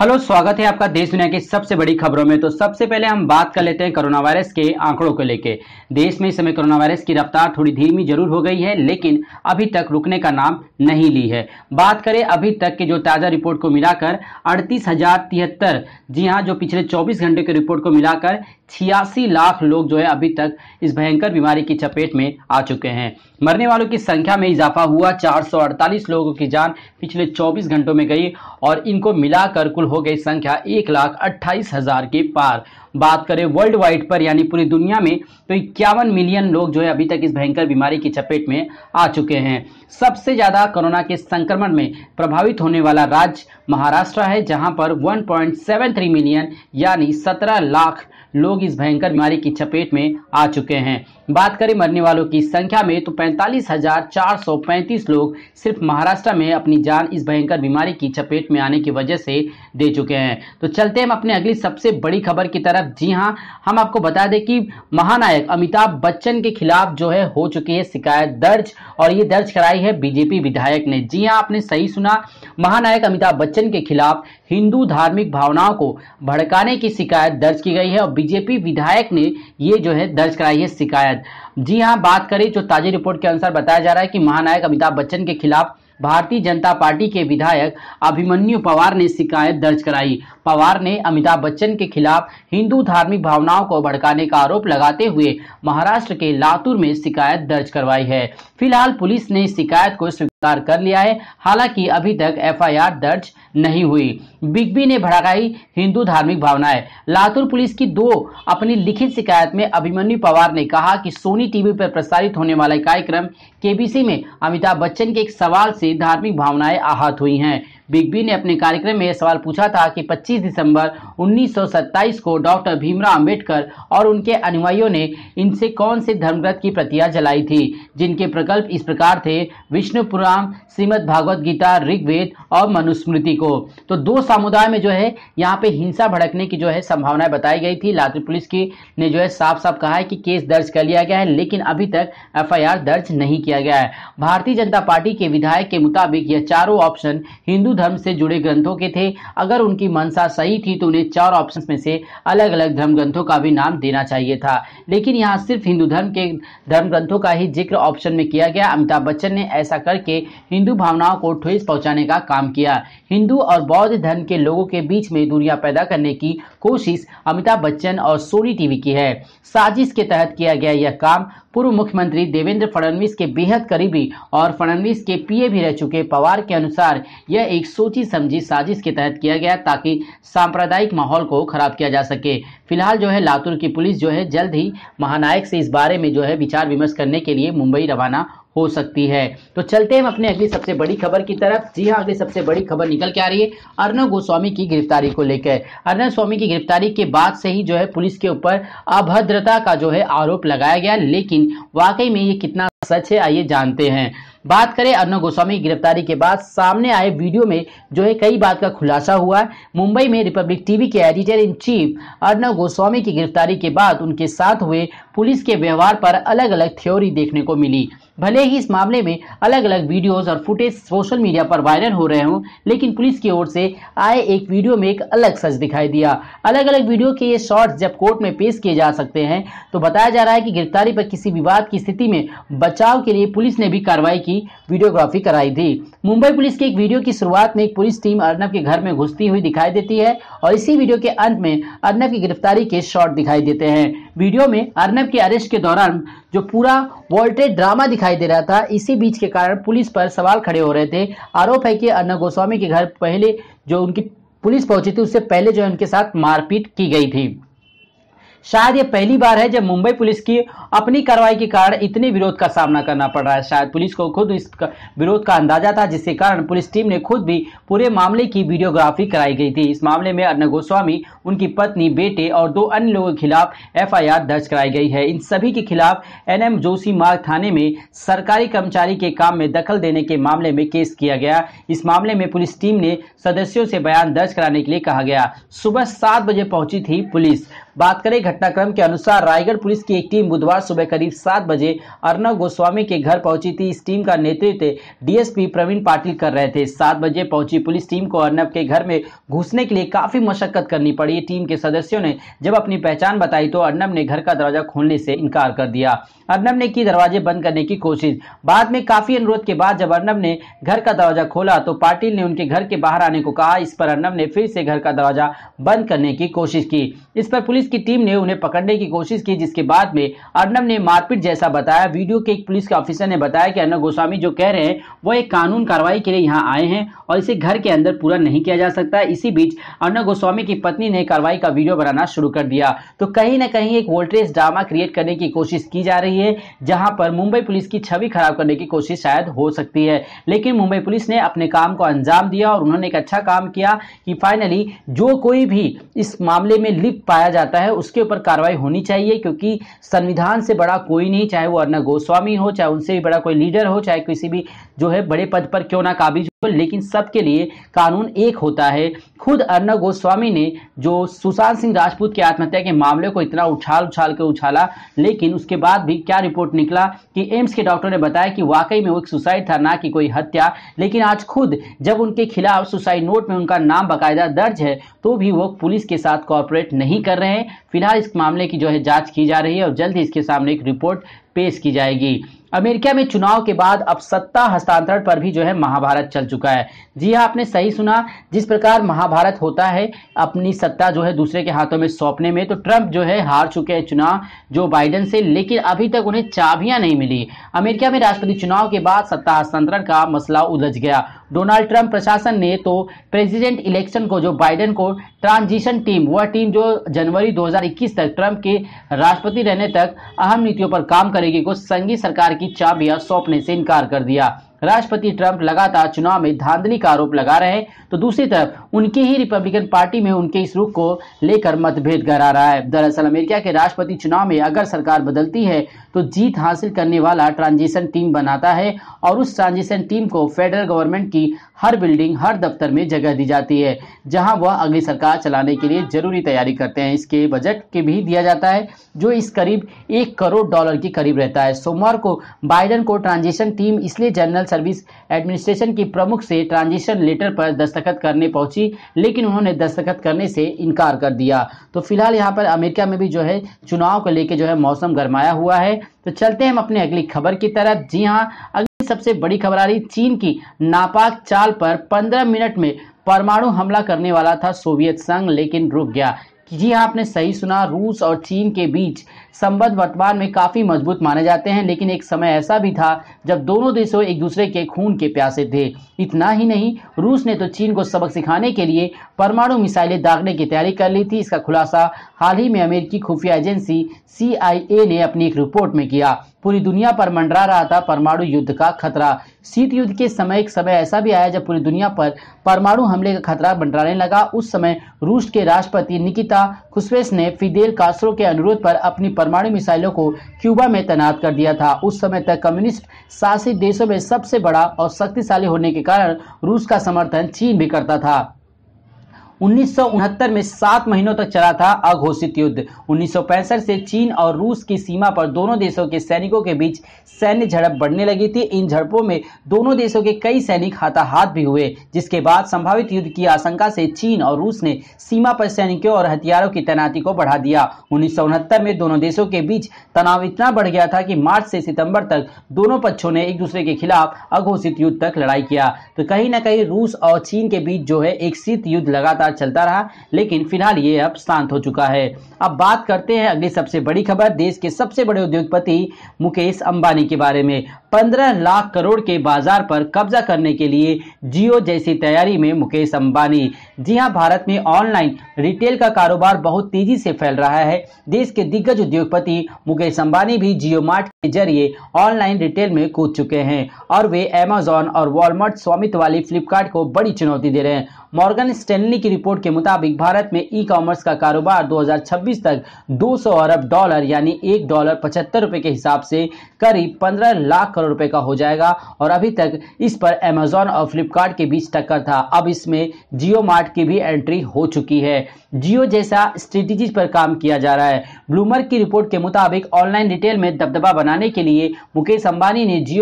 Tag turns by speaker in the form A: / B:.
A: hello स्वागत है आपका देश दुनिया की सबसे बड़ी खबरों में तो सबसे पहले हम बात कर लेते हैं कोरोना वायरस के आंकड़ों को लेके देश में इस समय कोरोना वायरस की रफ्तार थोड़ी धीमी जरूर हो गई है लेकिन अभी तक रुकने का नाम नहीं ली है बात करें अभी तक के जो ताज़ा रिपोर्ट को मिलाकर अड़तीस हजार तिहत्तर जी हाँ जो पिछले चौबीस घंटे की रिपोर्ट को मिलाकर छियासी लाख लोग जो है अभी तक इस भयंकर बीमारी की चपेट में आ चुके हैं मरने वालों की संख्या में इजाफा हुआ चार लोगों की जान पिछले चौबीस घंटों में गई और इनको मिलाकर कुल हो गई संख्या एक लाख अट्ठाईस हजार के पार बात करें वर्ल्ड वाइड पर यानी पूरी दुनिया में तो इक्यावन मिलियन लोग जो है अभी तक इस भयंकर बीमारी की चपेट में आ चुके हैं सबसे ज़्यादा कोरोना के संक्रमण में प्रभावित होने वाला राज्य महाराष्ट्र है जहां पर 1.73 मिलियन यानी 17 लाख लोग इस भयंकर बीमारी की चपेट में आ चुके हैं बात करें मरने वालों की संख्या में तो पैंतालीस लोग सिर्फ महाराष्ट्र में अपनी जान इस भयंकर बीमारी की चपेट में आने की वजह से दे चुके हैं तो चलते हम अपने अगली सबसे बड़ी खबर की तरफ जी हाँ हम आपको बता दें कि महानायक अमिताभ बच्चन के खिलाफ जो है हो चुकी है शिकायत दर्ज और ये दर्ज कराई है बीजेपी विधायक ने जी हाँ आपने सही सुना महानायक अमिताभ बच्चन के खिलाफ हिंदू धार्मिक भावनाओं को भड़काने की शिकायत दर्ज की गई है और बीजेपी विधायक ने ये जो है दर्ज कराई है शिकायत जी हाँ बात करें जो ताजी रिपोर्ट के अनुसार बताया जा रहा है कि महानायक अमिताभ बच्चन के खिलाफ भारतीय जनता पार्टी के विधायक अभिमन्यु पवार ने शिकायत दर्ज कराई पवार ने अमिताभ बच्चन के खिलाफ हिंदू धार्मिक भावनाओं को भड़काने का आरोप लगाते हुए महाराष्ट्र के लातूर में शिकायत दर्ज करवाई है फिलहाल पुलिस ने शिकायत को स्वीकार कर लिया है हालांकि अभी तक एफआईआर दर्ज नहीं हुई बिग बी ने भड़काई हिंदू धार्मिक भावनाएं लातूर पुलिस की दो अपनी लिखित शिकायत में अभिमन्यु पवार ने कहा कि सोनी टीवी पर प्रसारित होने वाला कार्यक्रम केबीसी में अमिताभ बच्चन के एक सवाल से धार्मिक भावनाएं आहत हुई हैं बिग बी ने अपने कार्यक्रम में सवाल पूछा था कि 25 दिसंबर 1927 को डॉक्टर भीमराव अंबेडकर और उनके अनुयायियों ने इनसे कौन से धर्मग्रंथ की प्रतियां जलाई थी जिनके प्रकल्प इस प्रकार थे विष्णु पुराण श्रीमद भागवत गीता ऋग्वेद और मनुस्मृति को तो दो समुदाय में जो है यहाँ पे हिंसा भड़कने की जो है संभावनाएं बताई गई थी लातूर पुलिस की ने जो है साफ साफ कहा है कि केस दर्ज कर लिया गया है लेकिन अभी तक एफ दर्ज नहीं किया गया है भारतीय जनता पार्टी के विधायक के मुताबिक यह चारों ऑप्शन हिंदू धर्म से जुड़े ग्रंथों के थे अगर उनकी मनसा सही थी तो उन्हें चार ऑप्शन में से अलग अलग धर्म ग्रंथों का भी नाम देना चाहिए था लेकिन यहाँ सिर्फ हिंदू धर्म के धर्म ग्रंथों का ही जिक्र ऑप्शन में किया गया अमिताभ बच्चन ने ऐसा करके हिंदू भावनाओं को ठेस पहुंचाने का काम किया हिंदू और बौद्ध धर्म के लोगों के बीच में दूरियां पैदा करने की कोशिश अमिताभ बच्चन और सोनी टीवी की है साजिश के तहत किया गया यह काम पूर्व मुख्यमंत्री देवेंद्र फडणवीस के बेहद करीबी और फडणवीस के पीए भी रह चुके पवार के अनुसार यह एक सोची समझी साजिश के तहत किया गया ताकि सांप्रदायिक माहौल को खराब किया जा सके फिलहाल जो है लातूर की पुलिस जो है जल्द ही महानायक से इस बारे में जो है विचार विमर्श करने के लिए मुंबई रवाना हो सकती है तो चलते हैं हम अपने अगली सबसे बड़ी खबर की तरफ जी हाँ अगली सबसे बड़ी खबर निकल के आ रही है अर्णव गोस्वामी की गिरफ्तारी को लेकर अर्णव स्वामी की गिरफ्तारी के बाद से ही जो है पुलिस के ऊपर अभद्रता का जो है आरोप लगाया गया लेकिन वाकई में ये कितना सच है आइए जानते हैं बात करें अर्नब गोस्वामी की गिरफ्तारी के बाद सामने आए वीडियो में जो है कई बात का खुलासा हुआ मुंबई में रिपब्लिक टीवी के editor in chief Arnab Goswami की गिरफ्तारी के बाद उनके साथ हुए पुलिस के व्यवहार पर अलग अलग थ्योरी देखने को मिली भले ही इस मामले में अलग अलग वीडियोस और फुटेज सोशल मीडिया पर वायरल हो रहे हों लेकिन पुलिस की ओर से आए एक वीडियो में एक अलग सच दिखाई दिया अलग अलग वीडियो के ये शॉर्ट्स जब कोर्ट में पेश किए जा सकते हैं तो बताया जा रहा है कि गिरफ्तारी पर किसी विवाद की स्थिति में बचाव के लिए पुलिस ने भी कार्रवाई की वीडियोग्राफी कराई थी मुंबई पुलिस की एक वीडियो की शुरुआत में एक पुलिस टीम अर्नब के घर में घुसती हुई दिखाई देती है और इसी वीडियो के अंत में अर्नब की गिरफ्तारी के शॉट दिखाई देते हैं वीडियो में अर्नब के अरेस्ट के दौरान जो पूरा वोल्टेज ड्रामा दिखाई दे रहा था इसी बीच के कारण पुलिस पर सवाल खड़े हो रहे थे आरोप है कि अर्नब गोस्वामी के घर पहले जो उनकी पुलिस पहुंची थी उससे पहले जो उनके साथ मारपीट की गई थी शायद ये पहली बार है जब मुंबई पुलिस की अपनी कार्रवाई के कारण इतने विरोध का सामना करना पड़ रहा है शायद पुलिस को खुद इस विरोध का अंदाजा था जिसके कारण पुलिस टीम ने खुद भी पूरे मामले की वीडियोग्राफी कराई गई थी इस मामले में अर्ण गोस्वामी उनकी पत्नी बेटे और दो अन्य लोगों के खिलाफ एफ दर्ज कराई गई है इन सभी के खिलाफ एम जोशी मार्ग थाने में सरकारी कर्मचारी के काम में दखल देने के मामले में केस किया गया इस मामले में पुलिस टीम ने सदस्यों से बयान दर्ज कराने के लिए कहा गया सुबह सात बजे पहुंची थी पुलिस बात करें घटनाक्रम के अनुसार रायगढ़ पुलिस की एक टीम बुधवार सुबह करीब सात बजे अर्नब गोस्वामी के घर पहुंची थी इस टीम का नेतृत्व डीएसपी प्रवीण पाटिल कर रहे थे सात बजे पहुंची पुलिस टीम को अर्नव के घर में घुसने के लिए काफी मशक्कत करनी पड़ी टीम के सदस्यों ने जब अपनी पहचान बताई तो अर्नब ने घर का दरवाजा खोलने से इनकार कर दिया अर्नब ने की दरवाजे बंद करने की कोशिश बाद में काफी अनुरोध के बाद जब अर्नब ने घर का दरवाजा खोला तो पाटिल ने उनके घर के बाहर आने को कहा इस पर अर्नब ने फिर से घर का दरवाजा बंद करने की कोशिश की इस पर पुलिस की टीम ने उन्हें पकड़ने की कोशिश की जिसके बाद में अर्नब ने मारपीट जैसा बताया वीडियो के एक पुलिस के ऑफिसर ने बताया कि अर्नब गोस्वामी जो कह रहे हैं वो एक कानून कार्रवाई के लिए यहाँ आए हैं और इसे घर के अंदर पूरा नहीं किया जा सकता इसी बीच अर्नब गोस्वामी की पत्नी ने कार्रवाई का वीडियो बनाना शुरू कर दिया तो कहीं ना कहीं एक वोल्टेज ड्रामा क्रिएट करने की कोशिश की जा रही है जहां पर मुंबई पुलिस की छवि खराब करने की कोशिश शायद हो सकती है लेकिन मुंबई पुलिस ने अपने काम को अंजाम दिया और उन्होंने एक अच्छा काम किया कि फाइनली जो कोई भी इस मामले में लिप पाया जाता है उसके ऊपर कार्रवाई होनी चाहिए क्योंकि संविधान से बड़ा कोई नहीं चाहे वो अर्ण गोस्वामी हो चाहे उनसे भी बड़ा कोई लीडर हो चाहे किसी भी जो है बड़े पद पर क्यों ना काबिज लेकिन सबके लिए कानून एक होता है खुद अर्नब गोस्वामी ने जो सुशांत सिंह राजपूत की आत्महत्या के मामले को इतना उछाल उछाल कर उछाला लेकिन उसके बाद भी क्या रिपोर्ट निकला कि एम्स के डॉक्टर ने बताया कि वाकई में वो एक सुसाइड था ना कि कोई हत्या लेकिन आज खुद जब उनके खिलाफ सुसाइड नोट में उनका नाम बाकायदा दर्ज है तो भी वो पुलिस के साथ कॉपरेट नहीं कर रहे हैं फिलहाल इस मामले की जो है जाँच की जा रही है और जल्द ही इसके सामने एक रिपोर्ट पेश की जाएगी अमेरिका में चुनाव के बाद अब सत्ता हस्तांतरण पर भी जो है महाभारत चल चुका है जी हाँ आपने सही सुना जिस प्रकार महाभारत होता है अपनी सत्ता जो है दूसरे के हाथों में सौंपने में तो ट्रंप जो है हार चुके हैं चुनाव जो बाइडन से लेकिन अभी तक उन्हें चाबियां नहीं मिली अमेरिका में राष्ट्रपति चुनाव के बाद सत्ता हस्तांतरण का मसला उलझ गया डोनाल्ड ट्रंप प्रशासन ने तो प्रेसिडेंट इलेक्शन को जो बाइडेन को ट्रांजिशन टीम वह टीम जो जनवरी 2021 तक ट्रंप के राष्ट्रपति रहने तक अहम नीतियों पर काम करेगी को संघीय सरकार की चाबियां सौंपने से इनकार कर दिया राष्ट्रपति ट्रंप लगातार चुनाव में धांधली का आरोप लगा रहे हैं तो दूसरी तरफ उनकी ही रिपब्लिकन पार्टी में उनके इस रुख को लेकर मतभेद गहरा रहा है दरअसल अमेरिका के राष्ट्रपति चुनाव में अगर सरकार बदलती है तो जीत हासिल करने वाला ट्रांजिशन टीम बनाता है और उस ट्रांजिशन टीम को फेडरल गवर्नमेंट की हर बिल्डिंग हर दफ्तर में जगह दी जाती है जहां वह अगली सरकार चलाने के लिए जरूरी तैयारी करते हैं इसके बजट के भी दिया जाता है जो इस करीब एक करोड़ डॉलर के करीब रहता है सोमवार को बाइडन को ट्रांजिशन टीम इसलिए जनरल सर्विस एडमिनिस्ट्रेशन की प्रमुख से ट्रांजिशन लेटर पर दस्तखत करने पहुंची लेकिन उन्होंने दस्तखत करने से इनकार कर दिया तो फिलहाल यहाँ पर अमेरिका में भी जो है चुनाव को लेकर जो है मौसम गरमाया हुआ है तो चलते हैं हम अपने अगली खबर की तरफ जी हाँ अगली सबसे बड़ी खबर आ रही चीन की नापाक चाल पर 15 मिनट में परमाणु हमला करने वाला था सोवियत संघ लेकिन रुक गया जी हाँ आपने सही सुना रूस और चीन के बीच संबंध वर्तमान में काफ़ी मजबूत माने जाते हैं लेकिन एक समय ऐसा भी था जब दोनों देशों एक दूसरे के खून के प्यासे थे इतना ही नहीं रूस ने तो चीन को सबक सिखाने के लिए परमाणु मिसाइलें दागने की तैयारी कर ली थी इसका खुलासा हाल ही में अमेरिकी खुफिया एजेंसी सी ने अपनी एक रिपोर्ट में किया पूरी दुनिया पर मंडरा रहा था परमाणु युद्ध का खतरा शीत युद्ध के समय एक समय ऐसा भी आया जब पूरी दुनिया पर परमाणु हमले का खतरा मंडराने लगा उस समय रूस के राष्ट्रपति निकिता खुशवेस ने फिदेल कास्ट्रो के अनुरोध पर अपनी परमाणु मिसाइलों को क्यूबा में तैनात कर दिया था उस समय तक कम्युनिस्ट शासित देशों में सबसे बड़ा और शक्तिशाली होने के कारण रूस का समर्थन चीन भी करता था उन्नीस में सात महीनों तक चला था अघोषित युद्ध उन्नीस से चीन और रूस की सीमा पर दोनों देशों के सैनिकों के बीच सैन्य झड़प बढ़ने लगी थी इन झड़पों में दोनों देशों के कई सैनिक हाथाहाथ भी हुए जिसके बाद संभावित युद्ध की आशंका से चीन और रूस ने सीमा पर सैनिकों और हथियारों की तैनाती को बढ़ा दिया उन्नीस में दोनों देशों के बीच तनाव इतना बढ़ गया था कि मार्च से सितंबर तक दोनों पक्षों ने एक दूसरे के खिलाफ अघोषित युद्ध तक लड़ाई किया तो कहीं ना कहीं रूस और चीन के बीच जो है एक शीत युद्ध लगातार लगातार चलता रहा लेकिन फिलहाल ये अब शांत हो चुका है अब बात करते हैं अगली सबसे बड़ी खबर देश के सबसे बड़े उद्योगपति मुकेश अंबानी के बारे में पंद्रह लाख करोड़ के बाजार पर कब्जा करने के लिए जियो जैसी तैयारी में मुकेश अंबानी जी हां भारत में ऑनलाइन रिटेल का कारोबार बहुत तेजी से फैल रहा है देश के दिग्गज उद्योगपति मुकेश अंबानी भी जियो मार्ट के जरिए ऑनलाइन रिटेल में कूद चुके हैं और वे एमेजोन और वॉलमार्ट स्वामित्व वाली फ्लिपकार्ट को बड़ी चुनौती दे रहे हैं मॉर्गन स्टेनली की रिपोर्ट के मुताबिक भारत में ई कॉमर्स का कारोबार 2026 तक 200 अरब डॉलर यानी एक डॉलर पचहत्तर रुपए के हिसाब से करीब 15 लाख करोड़ रुपए का हो जाएगा और अभी तक इस पर अमेजोन और फ्लिपकार्ट के बीच टक्कर था अब इसमें जियो मार्ट की भी एंट्री हो चुकी है जियो जैसा स्ट्रेटेजी पर काम किया जा रहा है ब्लूमर की रिपोर्ट के मुताबिक ऑनलाइन रिटेल में दबदबा बनाने के लिए मुकेश अंबानी ने जियो